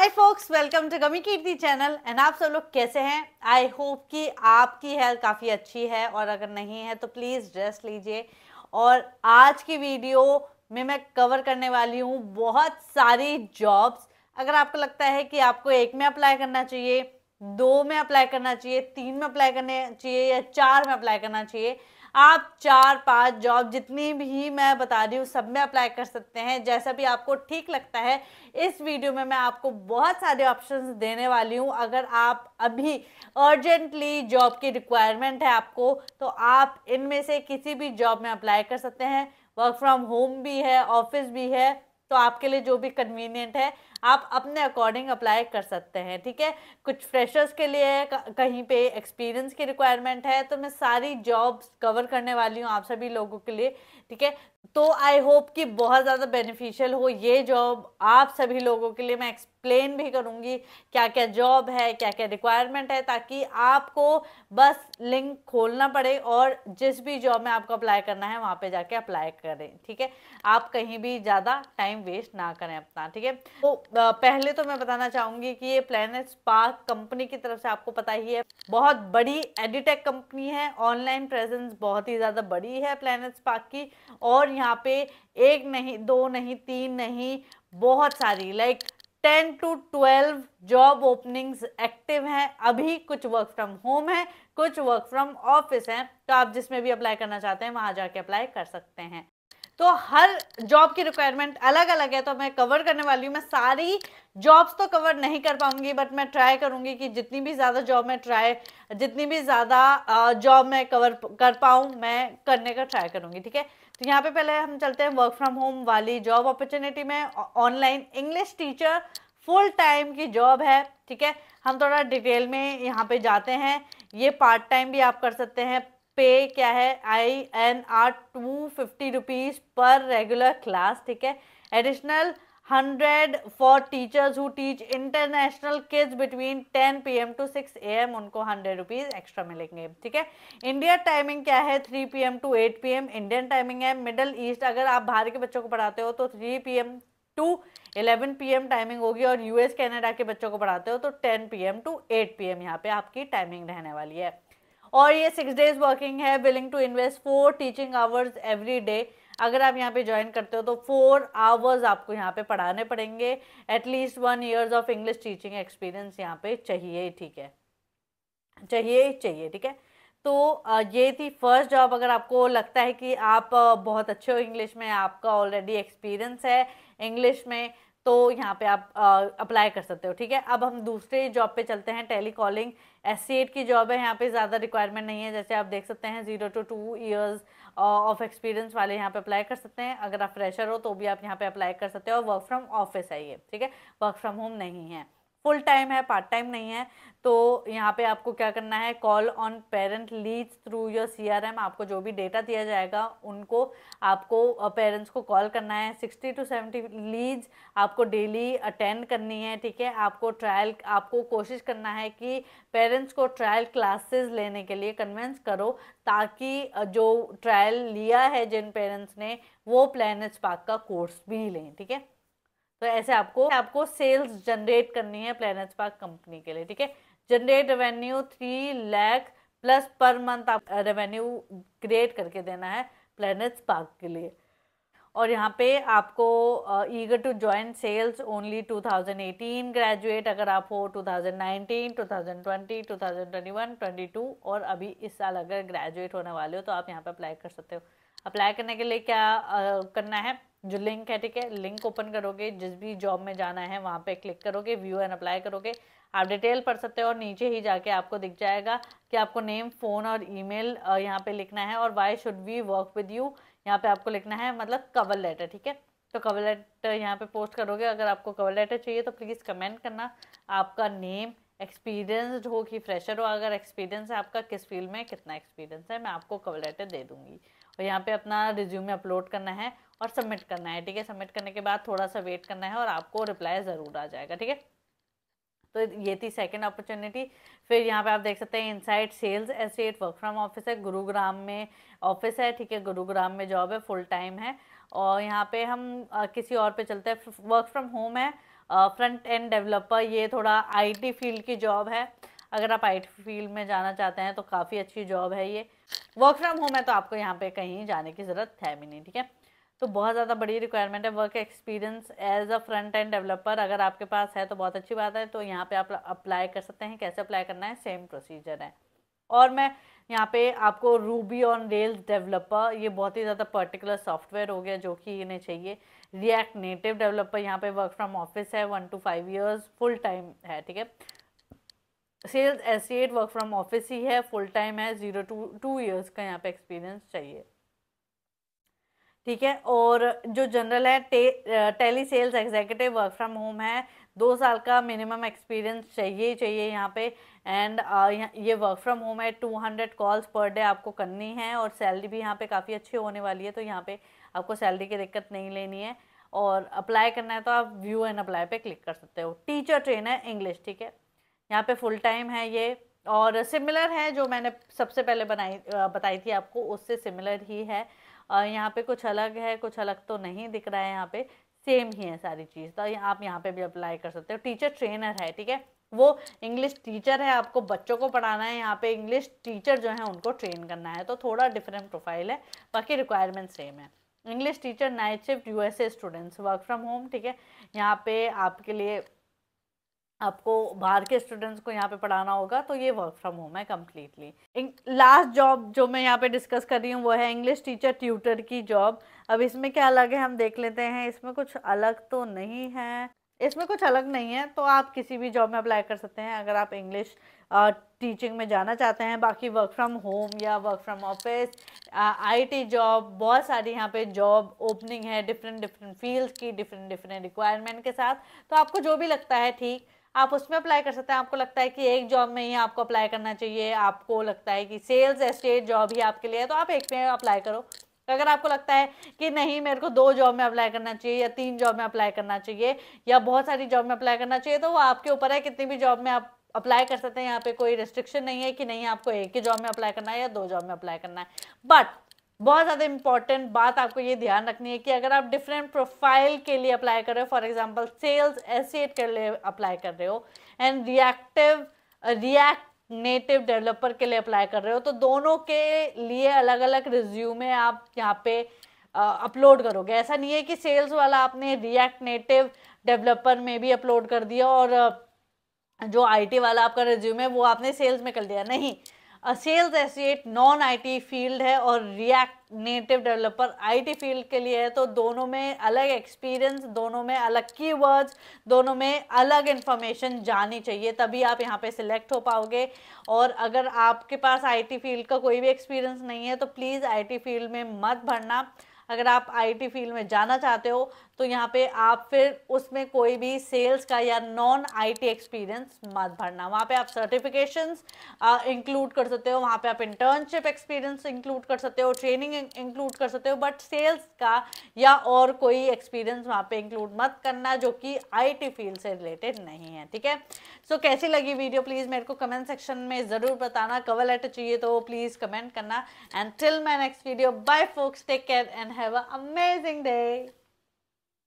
Hi folks welcome to गमी Kirti channel and आप सब लोग कैसे हैं आई होप कि आपकी हेल्थ काफ़ी अच्छी है और अगर नहीं है तो प्लीज़ रेस्ट लीजिए और आज की वीडियो में मैं कवर करने वाली हूँ बहुत सारी जॉब्स अगर आपको लगता है कि आपको एक में अप्लाई करना चाहिए दो में अप्लाई करना चाहिए तीन में अप्लाई करना चाहिए या चार में अप्लाई करना चाहिए आप चार पांच जॉब जितनी भी मैं बता रही हूँ सब में अप्लाई कर सकते हैं जैसा भी आपको ठीक लगता है इस वीडियो में मैं आपको बहुत सारे ऑप्शंस देने वाली हूँ अगर आप अभी अर्जेंटली जॉब की रिक्वायरमेंट है आपको तो आप इनमें से किसी भी जॉब में अप्लाई कर सकते हैं वर्क फ्रॉम होम भी है ऑफिस भी है तो आपके लिए जो भी कन्वीनियंट है आप अपने अकॉर्डिंग अप्लाई कर सकते हैं ठीक है कुछ फ्रेशर्स के लिए कहीं पे एक्सपीरियंस की रिक्वायरमेंट है तो मैं सारी जॉब्स कवर करने वाली हूँ आप सभी लोगों के लिए ठीक है तो आई होप कि बहुत ज़्यादा बेनिफिशियल हो ये जॉब आप सभी लोगों के लिए मैं एक्सप्लेन भी करूँगी क्या क्या जॉब है क्या क्या रिक्वायरमेंट है ताकि आपको बस लिंक खोलना पड़े और जिस भी जॉब में आपको अप्लाई करना है वहाँ पे जाके अप्लाई करें ठीक है आप कहीं भी ज़्यादा टाइम वेस्ट ना करें अपना ठीक है तो पहले तो मैं बताना चाहूंगी कि ये प्लानट स्पार्क कंपनी की तरफ से आपको पता ही है बहुत बड़ी एडिटेक कंपनी है ऑनलाइन प्रेजेंस बहुत ही ज़्यादा बड़ी है प्लानट स्पार्क की और यहाँ पे एक नहीं दो नहीं तीन नहीं बहुत सारी like ten to twelve job openings active हैं अभी कुछ वर्क फ्रॉम होम है कुछ वर्क फ्रॉम ऑफिस है तो आप जिसमें भी अप्लाई करना चाहते हैं वहां जाके अप्लाई कर सकते हैं तो हर जॉब की रिक्वायरमेंट अलग अलग है तो मैं कवर करने वाली हूँ मैं सारी जॉब्स तो कवर नहीं कर पाऊंगी बट मैं ट्राई करूंगी कि जितनी भी ज़्यादा जॉब में ट्राई जितनी भी ज़्यादा जॉब मैं कवर कर पाऊँ मैं करने का ट्राई करूंगी ठीक है तो यहाँ पे पहले हम चलते हैं वर्क फ्रॉम होम वाली जॉब अपॉर्चुनिटी में online English teacher full time की जॉब है ठीक है हम थोड़ा डिटेल में यहाँ पे जाते हैं ये पार्ट टाइम भी आप कर सकते हैं पे क्या है I N R two fifty rupees पर रेगुलर क्लास ठीक है additional hundred for teachers who teach international kids between ten P M to six A M उनको हंड्रेड रुपीज़ एक्स्ट्रा मिलेंगे ठीक है इंडिया टाइमिंग क्या है three P M to eight P M Indian timing है Middle East अगर आप बाहर के बच्चों को पढ़ाते हो तो three P M to eleven P M timing होगी और यूएस कैनेडा के बच्चों को पढ़ाते हो तो ten P M to eight P एम यहाँ पे आपकी टाइमिंग रहने वाली है और ये सिक्स डेज वर्किंग है willing to invest four teaching hours every day अगर आप यहाँ पे ज्वाइन करते हो तो फोर आवर्स आपको यहाँ पे पढ़ाने पड़ेंगे at least one years of English teaching experience यहाँ पे चाहिए ठीक है चाहिए चाहिए ठीक है तो ये थी फर्स्ट जॉब अगर आपको लगता है कि आप बहुत अच्छे हो इंग्लिश में आपका ऑलरेडी एक्सपीरियंस है इंग्लिश में तो यहाँ पे आप अप्लाई कर सकते हो ठीक है अब हम दूसरे जॉब पे चलते हैं टेली कॉलिंग एस की जॉब है यहाँ पे ज़्यादा रिक्वायरमेंट नहीं है जैसे आप देख सकते हैं zero to two years of experience वाले यहाँ पे अप्लाई कर सकते हैं अगर आप फ्रेशर हो तो भी आप यहाँ पे अप्लाई कर सकते हो वर्क फ्रॉम ऑफिस है ये ठीक है वर्क फ्रॉम होम नहीं है फुल टाइम है पार्ट टाइम नहीं है तो यहाँ पे आपको क्या करना है call on parent leads through your CRM आपको जो भी डेटा दिया जाएगा उनको आपको पेरेंट्स को कॉल करना है सिक्सटी टू सेवेंटी लीज आपको डेली अटेंड करनी है ठीक है आपको ट्रायल आपको कोशिश करना है कि पेरेंट्स को ट्रायल क्लासेस लेने के लिए कन्वेंस करो ताकि जो ट्रायल लिया है जिन पेरेंट्स ने वो प्लानट्स पार्क का कोर्स भी लें ठीक है तो ऐसे आपको आपको सेल्स जनरेट करनी है प्लानट पार्क कंपनी के लिए ठीक है generate revenue three lakh plus per month आप रेवेन्यू uh, क्रिएट करके देना है प्लानट्स पार्क के लिए और यहाँ पे आपको eager to join sales only 2018 graduate अगर आप हो 2019, 2020, 2021, 22 और अभी इस साल अगर ग्रेजुएट होने वाले हो तो आप यहाँ पे अप्लाई कर सकते हो अप्लाई करने के लिए क्या आ, करना है जो लिंक है ठीक है लिंक ओपन करोगे जिस भी जॉब में जाना है वहाँ पे क्लिक करोगे व्यू एंड अप्लाई करोगे आप डिटेल पढ़ सकते हो और नीचे ही जाके आपको दिख जाएगा कि आपको नेम फ़ोन और ईमेल यहाँ पे लिखना है और why should we work with you यहाँ पे आपको लिखना है मतलब कवर लेटर ठीक है तो कवर लेटर यहाँ पे पोस्ट करोगे अगर आपको कवर लेटर चाहिए तो प्लीज़ कमेंट करना आपका नेम एक्सपीरियंसड हो कि फ्रेशर हो अगर एक्सपीरियंस है आपका किस फील्ड में कितना एक्सपीरियंस है मैं आपको कवर लेटर दे दूंगी और यहाँ पे अपना रिज्यूमे अपलोड करना है और सबमिट करना है ठीक है सबमिट करने के बाद थोड़ा सा वेट करना है और आपको रिप्लाई ज़रूर आ जाएगा ठीक है तो ये थी सेकेंड अपॉर्चुनिटी फिर यहाँ पे आप देख सकते हैं inside sales asset work from office है गुरुग्राम में ऑफिस है ठीक है गुरुग्राम में जॉब है फुल टाइम है और यहाँ पे हम किसी और पे चलते हैं वर्क फ्रॉम होम है फ्रंट एंड डेवलपर ये थोड़ा आईटी फील्ड की जॉब है अगर आप आईटी फील्ड में जाना चाहते हैं तो काफ़ी अच्छी जॉब है ये वर्क फ्रॉम होम है तो आपको यहाँ पे कहीं जाने की ज़रूरत है भी नहीं ठीक है तो बहुत ज़्यादा बड़ी रिक्वायरमेंट है work experience as a front end developer अगर आपके पास है तो बहुत अच्छी बात है तो यहाँ पर आप अप्लाई कर सकते हैं कैसे अप्लाई करना है सेम प्रोसीजर है और मैं यहाँ पे आपको रूबी ऑन रेल्स डेवलपर ये बहुत ही ज़्यादा पर्टिकुलर सॉफ्टवेयर हो गया जो कि इन्हें चाहिए रिएक्ट नेटिव डेवलपर यहाँ पे वर्क फ्रॉम ऑफिस है one to five years full time है ठीक है sales associate work from office ही है फुल टाइम है जीरो टू टू ईयर्स का यहाँ पे एक्सपीरियंस चाहिए ठीक है और जो जनरल है टे, tele sales executive work from home है दो साल का मिनिमम एक्सपीरियंस चाहिए चाहिए यहाँ पे एंड ये वर्क फ्रॉम होम है two hundred calls per day आपको करनी है और सैलरी भी यहाँ पे काफ़ी अच्छी होने वाली है तो यहाँ पे आपको सैलरी की दिक्कत नहीं लेनी है और अप्लाई करना है तो आप व्यू एंड अप्लाई पे क्लिक कर सकते हो टीचर ट्रेनर इंग्लिश ठीक है यहाँ पे फुल टाइम है ये और सिमिलर है जो मैंने सबसे पहले बनाई बताई थी आपको उससे सिमिलर ही है यहाँ पे कुछ अलग है कुछ अलग तो नहीं दिख रहा है यहाँ पे सेम ही है सारी चीज़ तो आप यहाँ पे भी अप्लाई कर सकते हो टीचर ट्रेनर है ठीक है वो इंग्लिश टीचर है आपको बच्चों को पढ़ाना है यहाँ पे इंग्लिश टीचर जो है उनको ट्रेन करना है तो थोड़ा डिफरेंट प्रोफाइल है बाकी रिक्वायरमेंट सेम है English teacher night shift USA students work from home ठीक है यहाँ पे आपके लिए आपको बाहर के स्टूडेंट्स को यहाँ पे पढ़ाना होगा तो ये वर्क फ्रॉम होम है कम्प्लीटली लास्ट जॉब जो मैं यहाँ पे डिस्कस कर रही हूँ वो है इंग्लिश टीचर ट्यूटर की जॉब अब इसमें क्या अलग है हम देख लेते हैं इसमें कुछ अलग तो नहीं है इसमें कुछ अलग नहीं है तो आप किसी भी जॉब में अप्लाई कर सकते हैं अगर आप इंग्लिश टीचिंग uh, में जाना चाहते हैं बाकी वर्क फ्रॉम होम या work from office IT job बहुत सारी यहाँ पे जॉब ओपनिंग है डिफरेंट डिफरेंट फील्ड की डिफरेंट डिफरेंट रिक्वायरमेंट के साथ तो आपको जो भी लगता है ठीक आप उसमें अप्लाई कर सकते हैं आपको लगता है कि एक जॉब में ही आपको अप्लाई करना चाहिए आपको लगता है कि सेल्स एस्टेट जॉब ही आपके लिए है तो आप एक में अप्लाई करो तो अगर आपको लगता है कि नहीं मेरे को दो जॉब में अप्लाई करना चाहिए या तीन जॉब में अप्लाई करना चाहिए या बहुत सारी जॉब में अप्लाई करना चाहिए तो वो आपके ऊपर है कितनी भी जॉब में आप अप्लाई कर सकते हैं यहाँ पे कोई रिस्ट्रिक्शन नहीं है कि नहीं आपको एक ही जॉब में अप्लाई करना है या दो जॉब में अप्लाई करना है बट बहुत ज़्यादा इंपॉर्टेंट बात आपको ये ध्यान रखनी है कि अगर आप डिफरेंट प्रोफाइल के लिए अप्लाई कर रहे हो फॉर एग्जाम्पल सेल्स एसिएट के लिए अप्लाई कर रहे हो and reactive react native developer के लिए अप्लाई कर रहे हो तो दोनों के लिए अलग अलग रिज्यूमे आप यहाँ पे अपलोड करोगे ऐसा नहीं है कि सेल्स वाला आपने रिएक्ट नेटिव डेवलपर में भी अपलोड कर दिया और जो आईटी वाला आपका रिज्यूमे वो आपने सेल्स में कर दिया नहीं sales associate non IT field है और react native developer IT field के लिए है तो दोनों में अलग एक्सपीरियंस दोनों में अलग कीवर्ड्स दोनों में अलग इन्फॉर्मेशन जानी चाहिए तभी आप यहाँ पे सिलेक्ट हो पाओगे और अगर आपके पास आईटी फील्ड का कोई भी एक्सपीरियंस नहीं है तो प्लीज़ आईटी फील्ड में मत भरना अगर आप आईटी फील्ड में जाना चाहते हो तो यहाँ पे आप फिर उसमें कोई भी सेल्स का या नॉन आईटी एक्सपीरियंस मत भरना वहाँ पे आप सर्टिफिकेशंस इंक्लूड कर सकते हो वहाँ पे आप इंटर्नशिप एक्सपीरियंस इंक्लूड कर सकते हो ट्रेनिंग इंक्लूड कर सकते हो बट सेल्स का या और कोई एक्सपीरियंस वहाँ पे इंक्लूड मत करना जो कि आई फील्ड से रिलेटेड नहीं है ठीक है सो कैसी लगी वीडियो प्लीज़ मेरे को कमेंट सेक्शन में ज़रूर बताना कवर लेटर चाहिए तो प्लीज़ कमेंट करना and till my next video bye folks take care and have an amazing day.